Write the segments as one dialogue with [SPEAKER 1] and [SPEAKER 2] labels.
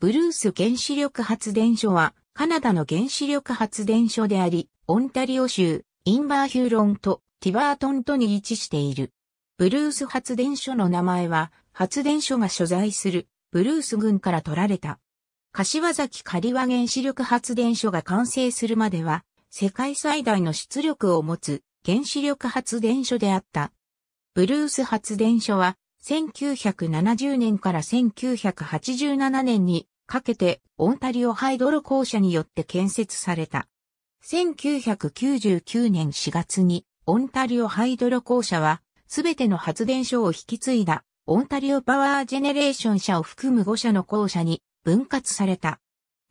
[SPEAKER 1] ブルース原子力発電所は、カナダの原子力発電所であり、オンタリオ州、インバーヒューロンとティバートンとに位置している。ブルース発電所の名前は、発電所が所在するブルース軍から取られた。柏崎刈羽原子力発電所が完成するまでは、世界最大の出力を持つ原子力発電所であった。ブルース発電所は1970年から1987年にかけてオンタリオハイドロ公社によって建設された。1999年4月にオンタリオハイドロ公社はすべての発電所を引き継いだオンタリオパワージェネレーション社を含む5社の公社に分割された。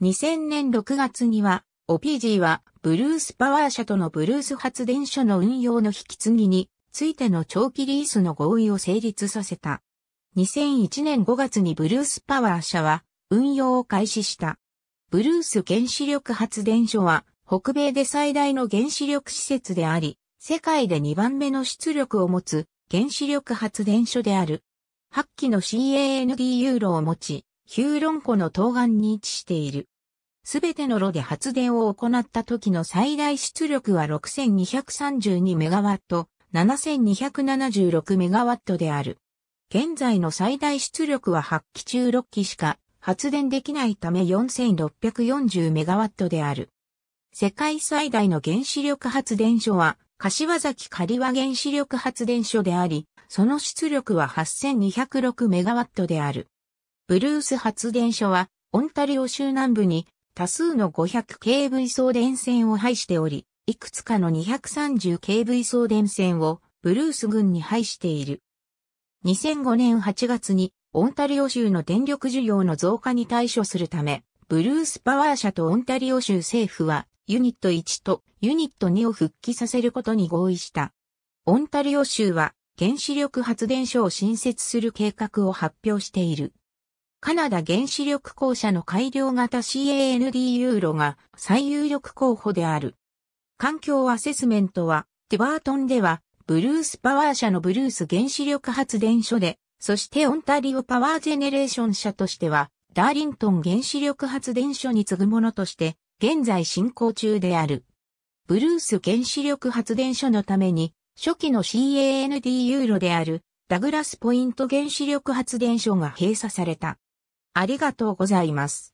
[SPEAKER 1] 2000年6月には OPG はブルースパワー社とのブルース発電所の運用の引き継ぎについての長期リースの合意を成立させた。2001年5月にブルースパワー社は運用を開始した。ブルース原子力発電所は北米で最大の原子力施設であり、世界で2番目の出力を持つ原子力発電所である。8基の CAND ユーロを持ち、ヒューロン湖の東岸に位置している。すべての炉で発電を行った時の最大出力は 6232MW、7276MW である。現在の最大出力は8基中6基しか発電できないため 4640MW である。世界最大の原子力発電所は、柏崎刈羽原子力発電所であり、その出力は 8206MW である。ブルース発電所は、オンタリオ州南部に多数の 500kV 送電線を配しており、いくつかの 230kV 送電線をブルース群に配している。2005年8月にオンタリオ州の電力需要の増加に対処するため、ブルースパワー社とオンタリオ州政府は、ユニット1とユニット2を復帰させることに合意した。オンタリオ州は、原子力発電所を新設する計画を発表している。カナダ原子力公社の改良型 CAND ユーロが最有力候補である。環境アセスメントは、テバートンでは、ブルースパワー社のブルース原子力発電所でそしてオンタリオパワージェネレーション社としては、ダーリントン原子力発電所に次ぐものとして、現在進行中である。ブルース原子力発電所のために、初期の CAND ユーロである、ダグラスポイント原子力発電所が閉鎖された。ありがとうございます。